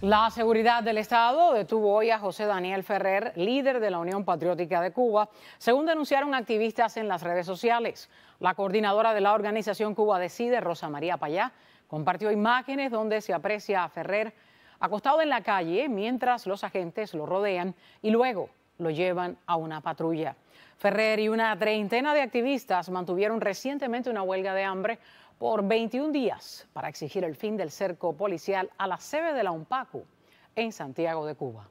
La seguridad del Estado detuvo hoy a José Daniel Ferrer, líder de la Unión Patriótica de Cuba, según denunciaron activistas en las redes sociales. La coordinadora de la organización Cuba Decide, Rosa María Payá, compartió imágenes donde se aprecia a Ferrer acostado en la calle mientras los agentes lo rodean y luego lo llevan a una patrulla. Ferrer y una treintena de activistas mantuvieron recientemente una huelga de hambre por 21 días para exigir el fin del cerco policial a la sede de la UMPACU en Santiago de Cuba.